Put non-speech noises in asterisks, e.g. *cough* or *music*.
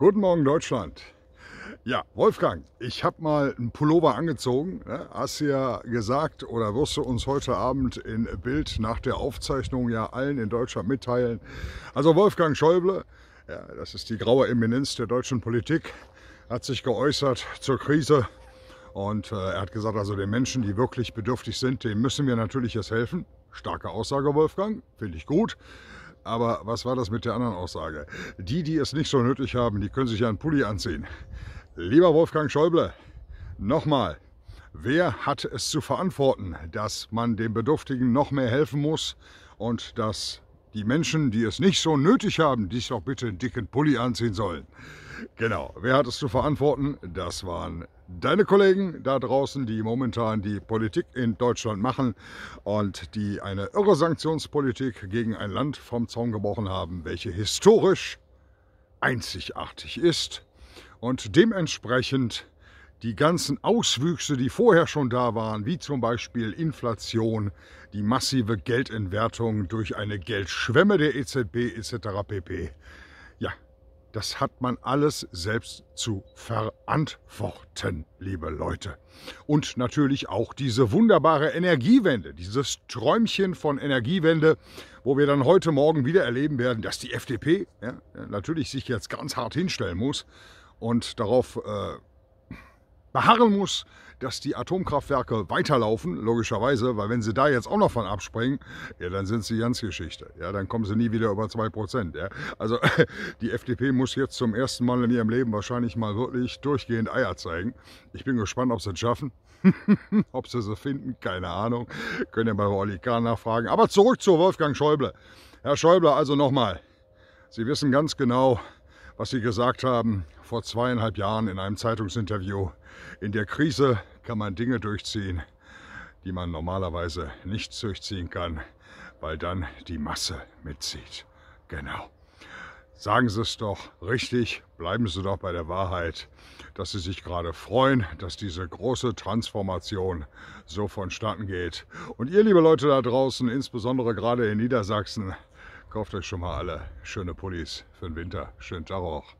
Guten Morgen Deutschland. Ja, Wolfgang, ich habe mal einen Pullover angezogen. Ne? Hast ja gesagt oder wirst du uns heute Abend in Bild nach der Aufzeichnung ja allen in Deutschland mitteilen. Also Wolfgang Schäuble, ja, das ist die graue Eminenz der deutschen Politik, hat sich geäußert zur Krise und äh, er hat gesagt, also den Menschen, die wirklich bedürftig sind, denen müssen wir natürlich jetzt helfen. Starke Aussage, Wolfgang, finde ich gut. Aber was war das mit der anderen Aussage? Die, die es nicht so nötig haben, die können sich ja einen Pulli anziehen. Lieber Wolfgang Schäuble, nochmal, wer hat es zu verantworten, dass man den Bedürftigen noch mehr helfen muss und dass die Menschen, die es nicht so nötig haben, die sich doch bitte einen dicken Pulli anziehen sollen? Genau, wer hat es zu verantworten? Das waren deine Kollegen da draußen, die momentan die Politik in Deutschland machen und die eine irre Sanktionspolitik gegen ein Land vom Zaun gebrochen haben, welche historisch einzigartig ist und dementsprechend die ganzen Auswüchse, die vorher schon da waren, wie zum Beispiel Inflation, die massive Geldentwertung durch eine Geldschwemme der EZB etc. pp. Ja, das hat man alles selbst zu verantworten, liebe Leute. Und natürlich auch diese wunderbare Energiewende, dieses Träumchen von Energiewende, wo wir dann heute Morgen wieder erleben werden, dass die FDP ja, natürlich sich jetzt ganz hart hinstellen muss und darauf äh, beharren muss, dass die Atomkraftwerke weiterlaufen, logischerweise, weil wenn sie da jetzt auch noch von abspringen, ja, dann sind sie ganz Geschichte. Ja, dann kommen sie nie wieder über 2%. Ja. Also *laughs* die FDP muss jetzt zum ersten Mal in ihrem Leben wahrscheinlich mal wirklich durchgehend Eier zeigen. Ich bin gespannt, ob sie es schaffen. *laughs* ob sie sie finden, keine Ahnung. Können ja bei Olli Kahn nachfragen. Aber zurück zu Wolfgang Schäuble. Herr Schäuble, also nochmal. Sie wissen ganz genau, was Sie gesagt haben vor zweieinhalb Jahren in einem Zeitungsinterview. In der Krise kann man Dinge durchziehen, die man normalerweise nicht durchziehen kann, weil dann die Masse mitzieht. Genau. Sagen Sie es doch richtig, bleiben Sie doch bei der Wahrheit, dass Sie sich gerade freuen, dass diese große Transformation so vonstatten geht. Und ihr, liebe Leute da draußen, insbesondere gerade in Niedersachsen, Kauft euch schon mal alle schöne Pullis für den Winter. Schönen Tag auch.